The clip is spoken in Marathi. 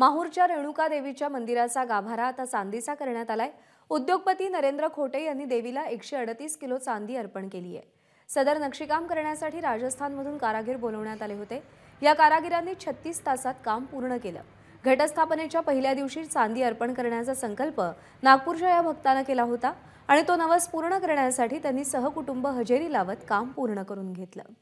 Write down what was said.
माहूरच्या रेणुका देवीच्या मंदिराचा गाभारा आता चांदीचा करण्यात आलाय उद्योगपती नरेंद्र खोटे यांनी देवीला एकशे अडतीस किलो चांदी अर्पण केली आहे सदर नक्षीकाम करण्यासाठी राजस्थानमधून कारागीर बोलवण्यात आले होते या कारागिरांनी छत्तीस तासात काम पूर्ण केलं घटस्थापनेच्या पहिल्या दिवशी चांदी अर्पण करण्याचा संकल्प नागपूरच्या या भक्तानं केला होता आणि तो नवस पूर्ण करण्यासाठी त्यांनी सहकुटुंब हजेरी लावत काम पूर्ण करून घेतलं